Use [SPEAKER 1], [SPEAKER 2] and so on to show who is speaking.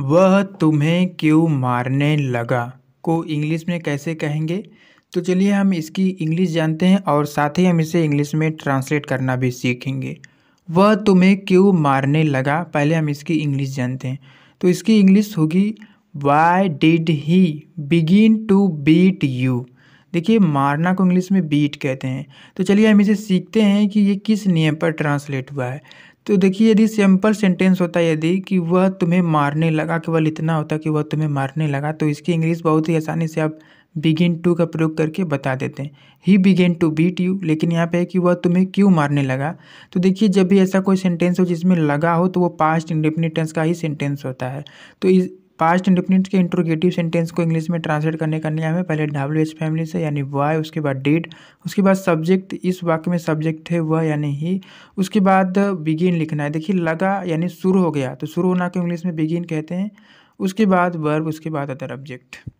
[SPEAKER 1] वह तुम्हें क्यों मारने लगा को इंग्लिश में कैसे कहेंगे तो चलिए हम इसकी इंग्लिश जानते हैं और साथ ही हम इसे इंग्लिश में ट्रांसलेट करना भी सीखेंगे वह तुम्हें क्यों मारने लगा पहले हम इसकी इंग्लिश जानते हैं तो इसकी इंग्लिश होगी why did he begin to beat you देखिए मारना को इंग्लिश में बीट कहते हैं तो चलिए हम इसे सीखते हैं कि ये किस नियम पर ट्रांसलेट हुआ है तो देखिए यदि सिंपल सेंटेंस होता है यदि कि वह तुम्हें मारने लगा केवल इतना होता कि वह तुम्हें मारने लगा तो इसकी इंग्लिश बहुत ही आसानी से आप बिगिन टू का प्रयोग करके बता देते हैं he began to beat you लेकिन यहाँ पे है कि वह तुम्हें क्यों मारने लगा तो देखिए जब भी ऐसा कोई सेंटेंस हो जिसमें लगा हो तो वो पास्ट इंडिफिनिट टेंस का ही सेंटेंस होता है तो इस पास्ट इंडिपेंडेंट के इंट्रोगेटिव सेंटेंस को इंग्लिश में ट्रांसलेट करने का नियम है पहले डब्ल्यू एच फैमिली से यानी वाई उसके बाद डेट उसके बाद सब्जेक्ट इस वाक्य में सब्जेक्ट है वह यानी ही उसके बाद बिगिन लिखना है देखिए लगा यानी शुरू हो गया तो शुरू होना को इंग्लिश में बिगिन कहते हैं उसके बाद वर्ब उसके बाद अदर ऑब्जेक्ट